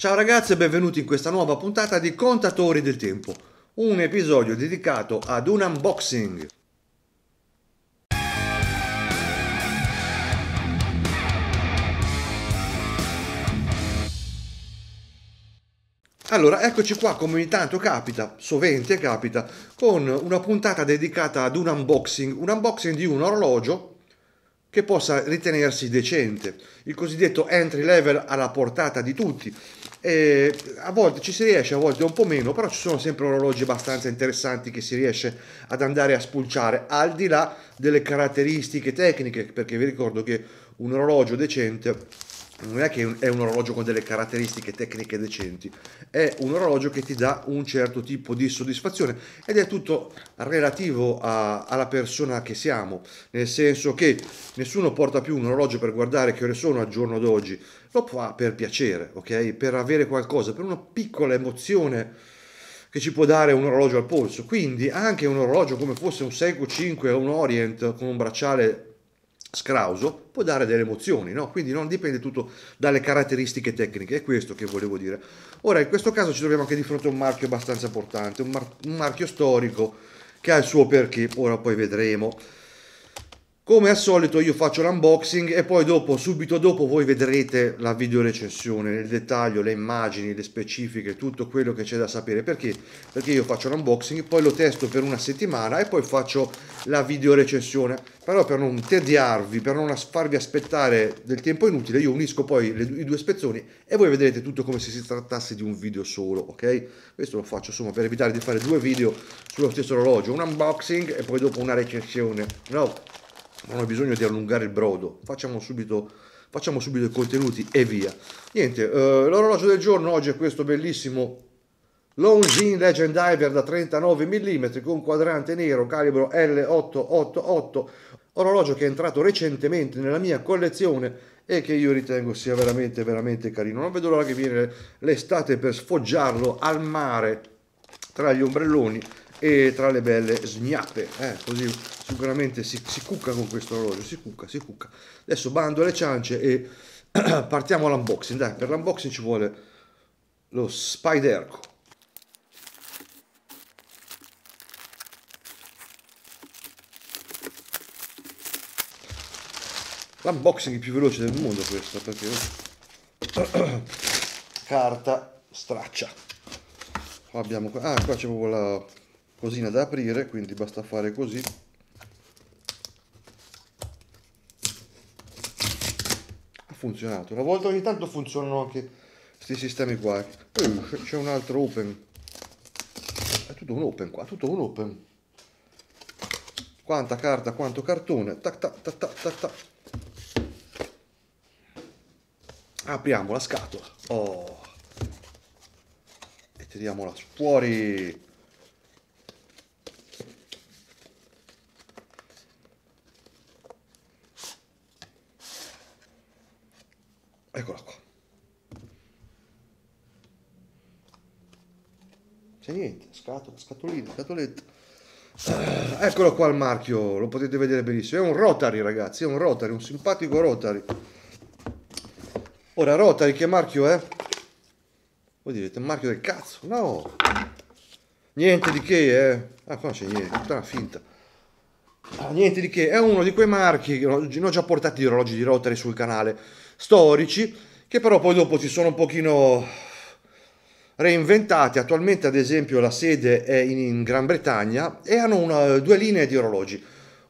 Ciao ragazzi e benvenuti in questa nuova puntata di Contatori del Tempo, un episodio dedicato ad un unboxing. Allora, eccoci qua come ogni tanto capita, sovente capita, con una puntata dedicata ad un unboxing, un unboxing di un orologio che possa ritenersi decente, il cosiddetto entry level alla portata di tutti, e a volte ci si riesce, a volte un po' meno, però ci sono sempre orologi abbastanza interessanti che si riesce ad andare a spulciare, al di là delle caratteristiche tecniche, perché vi ricordo che un orologio decente non è che è un orologio con delle caratteristiche tecniche decenti, è un orologio che ti dà un certo tipo di soddisfazione ed è tutto relativo a, alla persona che siamo, nel senso che nessuno porta più un orologio per guardare che ore sono al giorno d'oggi, lo fa per piacere, ok? Per avere qualcosa, per una piccola emozione che ci può dare un orologio al polso, quindi anche un orologio come fosse un Seiko 5 o un Orient con un bracciale scrauso può dare delle emozioni, no? quindi non dipende tutto dalle caratteristiche tecniche, è questo che volevo dire. Ora in questo caso ci troviamo anche di fronte a un marchio abbastanza importante, un, mar- un marchio storico che ha il suo perché, ora poi vedremo. Come al solito io faccio l'unboxing e poi dopo, subito dopo, voi vedrete la video recensione, nel dettaglio, le immagini, le specifiche, tutto quello che c'è da sapere. Perché? Perché io faccio l'unboxing, poi lo testo per una settimana e poi faccio la video recensione. Però per non tediarvi, per non farvi aspettare del tempo inutile, io unisco poi le, i due spezzoni e voi vedrete tutto come se si trattasse di un video solo, ok? Questo lo faccio insomma per evitare di fare due video sullo stesso orologio, un unboxing e poi dopo una recensione. No, non ho bisogno di allungare il brodo, facciamo subito, facciamo subito i contenuti e via. Niente, eh, l'orologio del giorno oggi è questo bellissimo Longines Legend Diver da 39 mm con quadrante nero calibro L888, orologio che è entrato recentemente nella mia collezione e che io ritengo sia veramente veramente carino. Non vedo l'ora che viene l'estate per sfoggiarlo al mare tra gli ombrelloni e tra le belle sgnappe eh, così sicuramente si, si, cucca con questo orologio si cucca si cucca adesso bando alle ciance e partiamo all'unboxing dai per l'unboxing ci vuole lo spiderco l'unboxing più veloce del mondo questo perché carta straccia qua abbiamo ah qua c'è proprio la cosina da aprire quindi basta fare così ha funzionato una volta ogni tanto funzionano anche questi sistemi qua c'è un altro open è tutto un open qua tutto un open quanta carta quanto cartone tac tac tac tac tac, tac. apriamo la scatola oh. e tiriamola fuori scatola, scatolina, scatoletta. Eh, eccolo qua il marchio, lo potete vedere benissimo. È un Rotary, ragazzi, è un Rotary, un simpatico Rotary. Ora, Rotary, che marchio è? Voi direte, marchio del cazzo? No! Niente di che, eh. Ah, qua non c'è niente, tutta una finta. Ah, niente di che, è uno di quei marchi, ne ho già portati gli orologi di Rotary sul canale, storici, che però poi dopo ci sono un pochino reinventati. Attualmente, ad esempio, la sede è in, in Gran Bretagna e hanno una, due linee di orologi.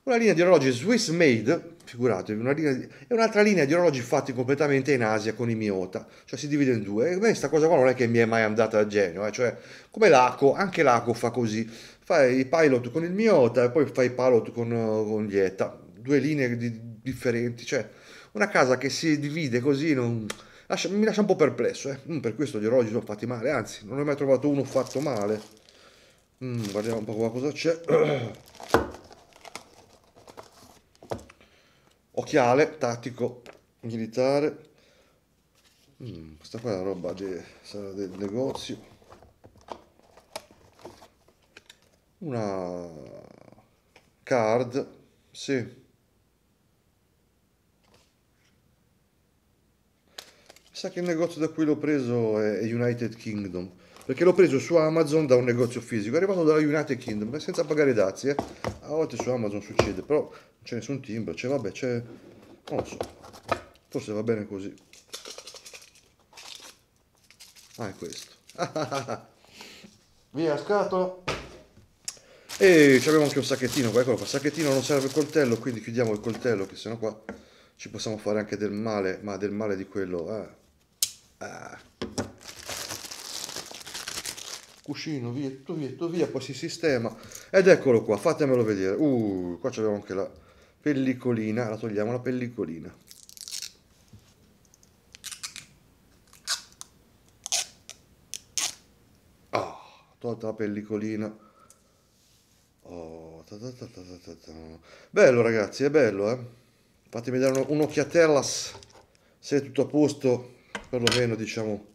Una linea di orologi Swiss made, figuratevi, una linea di, e un'altra linea di orologi fatti completamente in Asia con i Miota, cioè si divide in due. E questa cosa qua non è che mi è mai andata a genio, eh? cioè come l'ACO, anche l'ACO fa così, fai i pilot con il Miota e poi fai i pilot con, con gli ETA, due linee di, differenti, cioè una casa che si divide così non lascia, mi lascia un po' perplesso, eh. mm, per questo gli orologi sono fatti male, anzi non ne ho mai trovato uno fatto male. Mm, guardiamo un po' qua cosa c'è. Occhiale, tattico, militare. Mm, questa qua è la roba de, sarà del negozio. Una card, sì sa che il negozio da cui l'ho preso è United Kingdom perché l'ho preso su Amazon da un negozio fisico, è arrivato dalla United Kingdom, senza pagare dazi, eh. a volte su Amazon succede, però non c'è nessun timbro, c'è cioè, vabbè, c'è, non lo so, forse va bene così. Ah, è questo. Via, scatola. E abbiamo anche un sacchettino qua, eccolo qua, sacchettino non serve il coltello, quindi chiudiamo il coltello, che sennò qua ci possiamo fare anche del male, ma del male di quello, eh Ah. Cuscino, via, tutto via, tutto via, poi si sistema. Ed eccolo qua, fatemelo vedere. Uh, qua abbiamo anche la pellicolina, la togliamo la pellicolina. Ah, tolta la pellicolina. Oh, ta ta ta Bello ragazzi, è bello, eh? Fatemi dare un'occhiatella se è tutto a posto perlomeno diciamo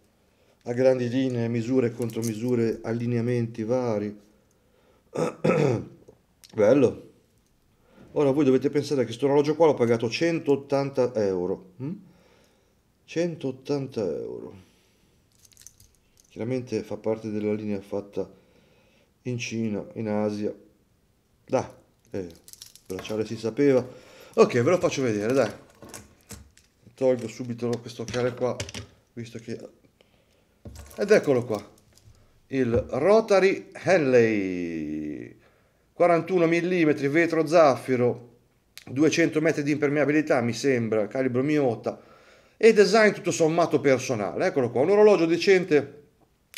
a grandi linee, misure e contromisure, allineamenti vari. Bello. Ora voi dovete pensare che questo orologio qua l'ho pagato 180 euro. Hm? Mm? 180 euro. Chiaramente fa parte della linea fatta in Cina, in Asia. Da, eh, bracciale si sapeva. Ok, ve lo faccio vedere, dai tolgo subito questo occhiale qua visto che ed eccolo qua il Rotary Henley 41 mm vetro zaffiro 200 metri di impermeabilità mi sembra calibro Miota e design tutto sommato personale eccolo qua un orologio decente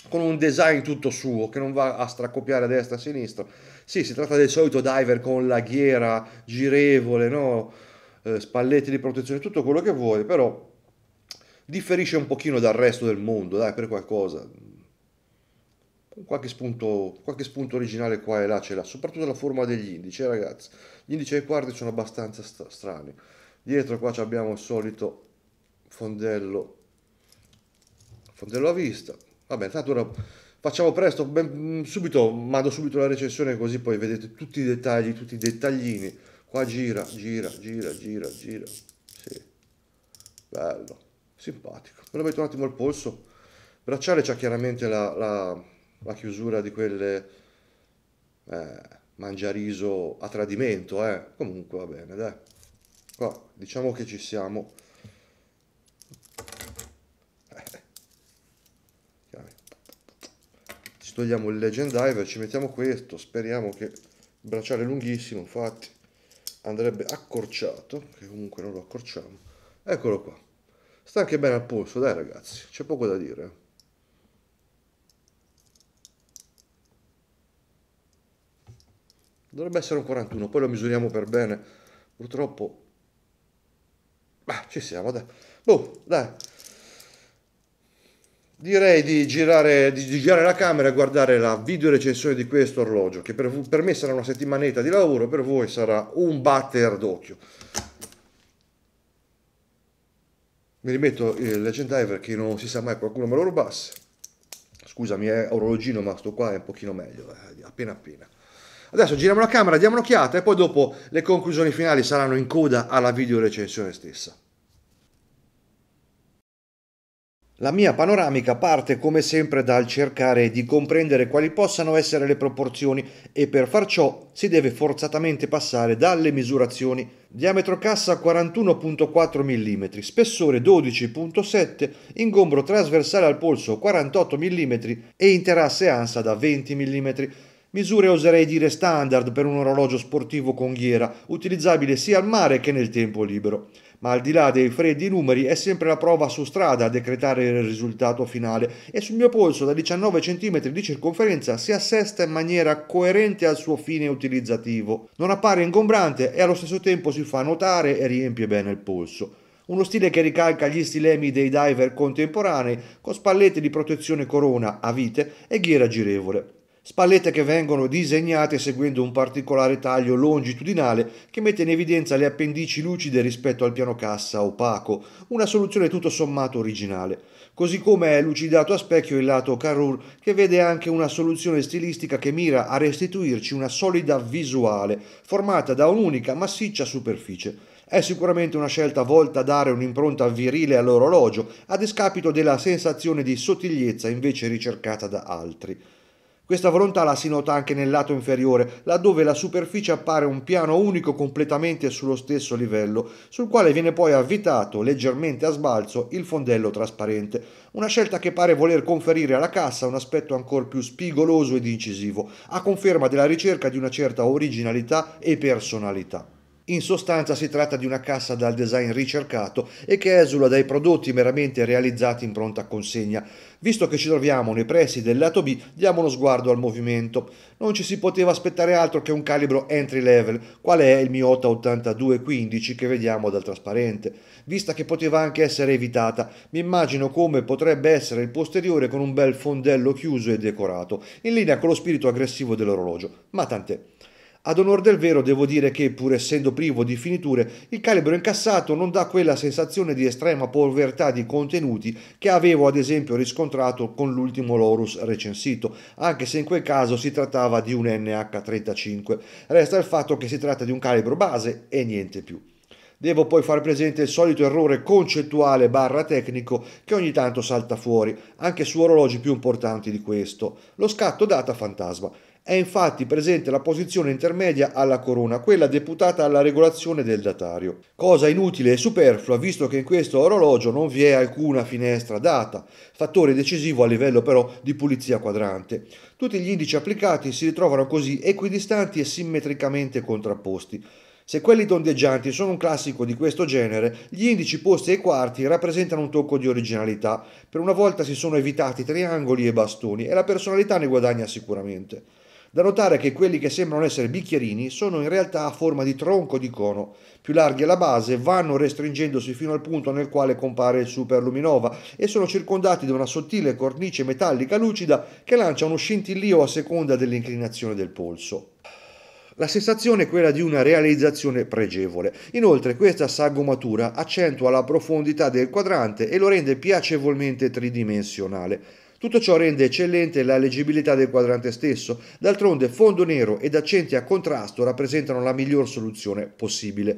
con un design tutto suo che non va a stracopiare a destra e a sinistra sì si tratta del solito diver con la ghiera girevole no eh, spalletti di protezione, tutto quello che vuoi, però differisce un pochino dal resto del mondo, dai, per qualcosa. Qualche spunto, qualche spunto originale qua e là ce l'ha, soprattutto la forma degli indici, eh, ragazzi. Gli indici ai quarti sono abbastanza st- strani. Dietro qua abbiamo il solito fondello, fondello a vista. Vabbè, tanto ora facciamo presto, ben, subito, mando subito la recensione così poi vedete tutti i dettagli, tutti i dettaglini Qua gira, gira, gira, gira, gira. Sì. Bello. Simpatico. Me lo metto un attimo al polso. Bracciale c'ha chiaramente la, la, la, chiusura di quelle... Eh, mangiariso a tradimento, eh. Comunque va bene, dai. Qua, diciamo che ci siamo. Eh. togliamo il legend diver ci mettiamo questo speriamo che bracciale lunghissimo infatti andrebbe accorciato, che comunque non lo accorciamo. Eccolo qua. Sta anche bene al polso, dai ragazzi, c'è poco da dire. Eh. Dovrebbe essere un 41, poi lo misuriamo per bene. Purtroppo... Ma ah, ci siamo, dai. Boh, dai direi di girare, di, di girare, la camera e guardare la video recensione di questo orologio, che per, per me sarà una settimanetta di lavoro, per voi sarà un batter d'occhio. Mi rimetto eh, il legend centiver che non si sa mai qualcuno me lo rubasse. Scusami, è orologino, ma sto qua è un pochino meglio, eh, appena appena. Adesso giriamo la camera, diamo un'occhiata e poi dopo le conclusioni finali saranno in coda alla video recensione stessa. La mia panoramica parte come sempre dal cercare di comprendere quali possano essere le proporzioni e per far ciò si deve forzatamente passare dalle misurazioni diametro cassa 41.4 mm, spessore 12.7, ingombro trasversale al polso 48 mm e interasse ansa da 20 mm. Misure oserei dire standard per un orologio sportivo con ghiera, utilizzabile sia al mare che nel tempo libero ma al di là dei freddi numeri è sempre la prova su strada a decretare il risultato finale e sul mio polso da 19 cm di circonferenza si assesta in maniera coerente al suo fine utilizzativo. Non appare ingombrante e allo stesso tempo si fa notare e riempie bene il polso. Uno stile che ricalca gli stilemi dei diver contemporanei con spallette di protezione corona a vite e ghiera girevole spallette che vengono disegnate seguendo un particolare taglio longitudinale che mette in evidenza le appendici lucide rispetto al piano cassa opaco, una soluzione tutto sommato originale. Così come è lucidato a specchio il lato Carrur che vede anche una soluzione stilistica che mira a restituirci una solida visuale formata da un'unica massiccia superficie. È sicuramente una scelta volta a dare un'impronta virile all'orologio, a discapito della sensazione di sottigliezza invece ricercata da altri. Questa volontà la si nota anche nel lato inferiore, laddove la superficie appare un piano unico completamente sullo stesso livello, sul quale viene poi avvitato leggermente a sbalzo il fondello trasparente, una scelta che pare voler conferire alla cassa un aspetto ancora più spigoloso ed incisivo, a conferma della ricerca di una certa originalità e personalità. In sostanza si tratta di una cassa dal design ricercato e che esula dai prodotti meramente realizzati in pronta consegna. Visto che ci troviamo nei pressi del lato B, diamo uno sguardo al movimento. Non ci si poteva aspettare altro che un calibro entry level, quale è il Miota 8215 che vediamo dal trasparente. Vista che poteva anche essere evitata, mi immagino come potrebbe essere il posteriore con un bel fondello chiuso e decorato, in linea con lo spirito aggressivo dell'orologio. Ma tant'è. Ad onor del vero devo dire che, pur essendo privo di finiture, il calibro incassato non dà quella sensazione di estrema povertà di contenuti che avevo ad esempio riscontrato con l'ultimo Lorus recensito, anche se in quel caso si trattava di un NH35. Resta il fatto che si tratta di un calibro base e niente più. Devo poi far presente il solito errore concettuale barra tecnico che ogni tanto salta fuori, anche su orologi più importanti di questo, lo scatto data fantasma. È infatti presente la posizione intermedia alla corona, quella deputata alla regolazione del datario, cosa inutile e superflua visto che in questo orologio non vi è alcuna finestra data, fattore decisivo a livello però di pulizia quadrante. Tutti gli indici applicati si ritrovano così equidistanti e simmetricamente contrapposti. Se quelli tondeggianti sono un classico di questo genere, gli indici posti ai quarti rappresentano un tocco di originalità. Per una volta si sono evitati triangoli e bastoni e la personalità ne guadagna sicuramente. Da notare che quelli che sembrano essere bicchierini sono in realtà a forma di tronco di cono, più larghi alla base, vanno restringendosi fino al punto nel quale compare il superluminova e sono circondati da una sottile cornice metallica lucida che lancia uno scintillio a seconda dell'inclinazione del polso. La sensazione è quella di una realizzazione pregevole. Inoltre questa sagomatura accentua la profondità del quadrante e lo rende piacevolmente tridimensionale. Tutto ciò rende eccellente la leggibilità del quadrante stesso, d'altronde fondo nero ed accenti a contrasto rappresentano la miglior soluzione possibile.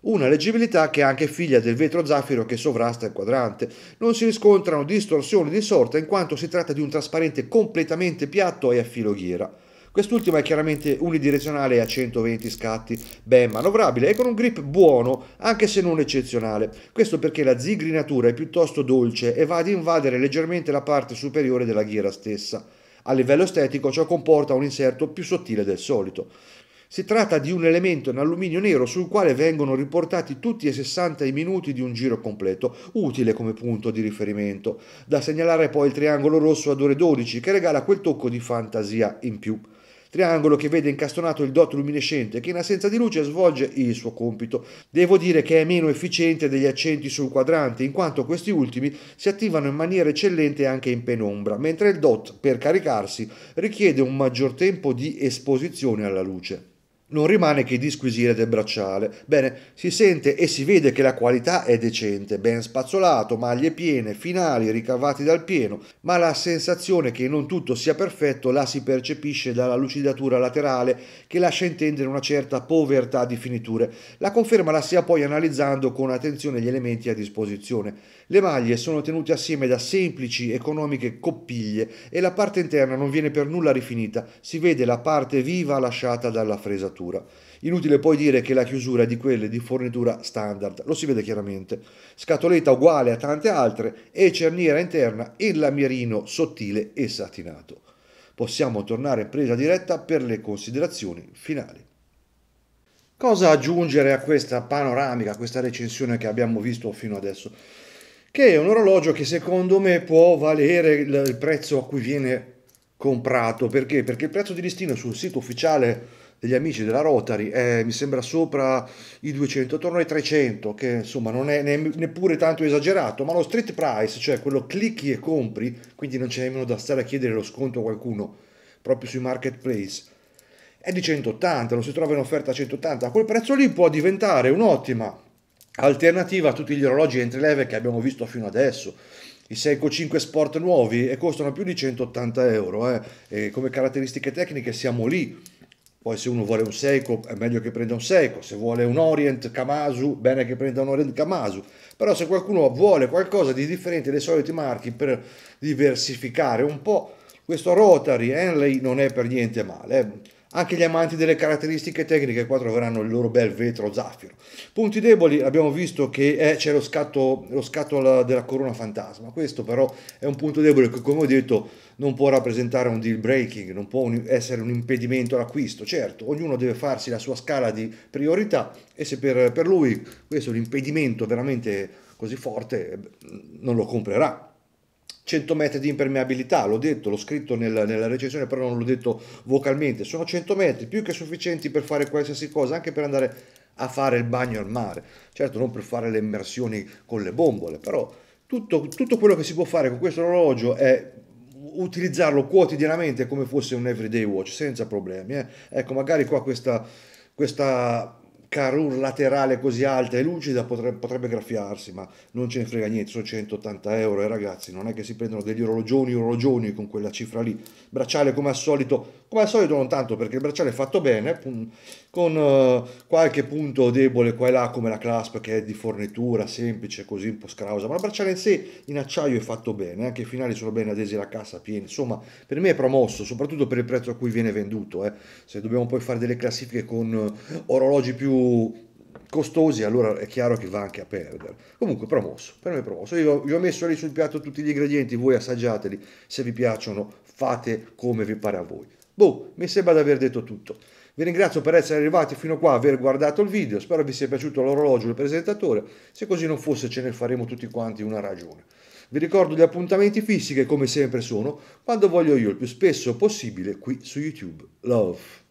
Una leggibilità che è anche figlia del vetro zaffiro che sovrasta il quadrante. Non si riscontrano distorsioni di sorta in quanto si tratta di un trasparente completamente piatto e a filo ghiera. Quest'ultima è chiaramente unidirezionale a 120 scatti, ben manovrabile e con un grip buono, anche se non eccezionale. Questo perché la zigrinatura è piuttosto dolce e va ad invadere leggermente la parte superiore della ghiera stessa. A livello estetico ciò comporta un inserto più sottile del solito. Si tratta di un elemento in alluminio nero sul quale vengono riportati tutti e 60 i minuti di un giro completo, utile come punto di riferimento. Da segnalare poi il triangolo rosso ad ore 12 che regala quel tocco di fantasia in più. Triangolo che vede incastonato il dot luminescente che in assenza di luce svolge il suo compito. Devo dire che è meno efficiente degli accenti sul quadrante, in quanto questi ultimi si attivano in maniera eccellente anche in penombra, mentre il dot, per caricarsi, richiede un maggior tempo di esposizione alla luce non rimane che disquisire del bracciale. Bene, si sente e si vede che la qualità è decente, ben spazzolato, maglie piene, finali ricavati dal pieno, ma la sensazione che non tutto sia perfetto la si percepisce dalla lucidatura laterale che lascia intendere una certa povertà di finiture. La conferma la si ha poi analizzando con attenzione gli elementi a disposizione. Le maglie sono tenute assieme da semplici, economiche coppiglie e la parte interna non viene per nulla rifinita, si vede la parte viva lasciata dalla fresatura fornitura. Inutile poi dire che la chiusura è di quelle di fornitura standard, lo si vede chiaramente. Scatoletta uguale a tante altre e cerniera interna e lamierino sottile e satinato. Possiamo tornare in presa diretta per le considerazioni finali. Cosa aggiungere a questa panoramica, a questa recensione che abbiamo visto fino adesso? Che è un orologio che secondo me può valere il prezzo a cui viene comprato. Perché? Perché il prezzo di listino sul sito ufficiale degli amici della Rotary eh, mi sembra sopra i 200 attorno ai 300 che insomma non è neppure tanto esagerato ma lo street price cioè quello clicchi e compri quindi non c'è nemmeno da stare a chiedere lo sconto a qualcuno proprio sui marketplace è di 180 lo si trova in offerta a 180 a quel prezzo lì può diventare un'ottima alternativa a tutti gli orologi entry level che abbiamo visto fino adesso i Seiko 5 Sport nuovi e costano più di 180 euro eh. e come caratteristiche tecniche siamo lì poi se uno vuole un Seiko è meglio che prenda un Seiko, se vuole un Orient Kamasu, bene che prenda un Orient Kamasu. Però se qualcuno vuole qualcosa di differente dai soliti marchi per diversificare un po', questo Rotary Henley non è per niente male. Eh. Anche gli amanti delle caratteristiche tecniche qua troveranno il loro bel vetro zaffiro. Punti deboli, abbiamo visto che eh, c'è lo scatto, lo scatto della corona fantasma, questo però è un punto debole che come ho detto non può rappresentare un deal breaking, non può un, essere un impedimento all'acquisto, certo, ognuno deve farsi la sua scala di priorità e se per, per lui questo è un impedimento veramente così forte mm, non lo comprerà. 100 metri di impermeabilità, l'ho detto, l'ho scritto nel, nella recensione, però non l'ho detto vocalmente, sono 100 metri più che sufficienti per fare qualsiasi cosa, anche per andare a fare il bagno al mare, certo non per fare le immersioni con le bombole, però tutto, tutto quello che si può fare con questo orologio è utilizzarlo quotidianamente come fosse un everyday watch senza problemi. Eh. Ecco, magari qua questa, questa Carur laterale così alta e lucida potrebbe, potrebbe graffiarsi, ma non ce ne frega niente, sono 180 euro e eh, ragazzi, non è che si prendono degli orologioni, orologioni con quella cifra lì. Bracciale come al solito, come al solito non tanto perché il bracciale è fatto bene, con eh, qualche punto debole qua e là come la clasp che è di fornitura semplice così un po' scrausa ma la bracciale in sé in acciaio è fatto bene anche i finali sono ben adesi alla cassa piena insomma per me è promosso soprattutto per il prezzo a cui viene venduto eh. se dobbiamo poi fare delle classifiche con eh, orologi più costosi, allora è chiaro che va anche a perdere. Comunque, promosso, per me è promosso. Io vi ho messo lì sul piatto tutti gli ingredienti, voi assaggiateli, se vi piacciono fate come vi pare a voi. Boh, mi sembra di aver detto tutto. Vi ringrazio per essere arrivati fino qua, aver guardato il video, spero vi sia piaciuto l'orologio e il presentatore, se così non fosse ce ne faremo tutti quanti una ragione. Vi ricordo gli appuntamenti fissi che come sempre sono quando voglio io il più spesso possibile qui su YouTube. Love.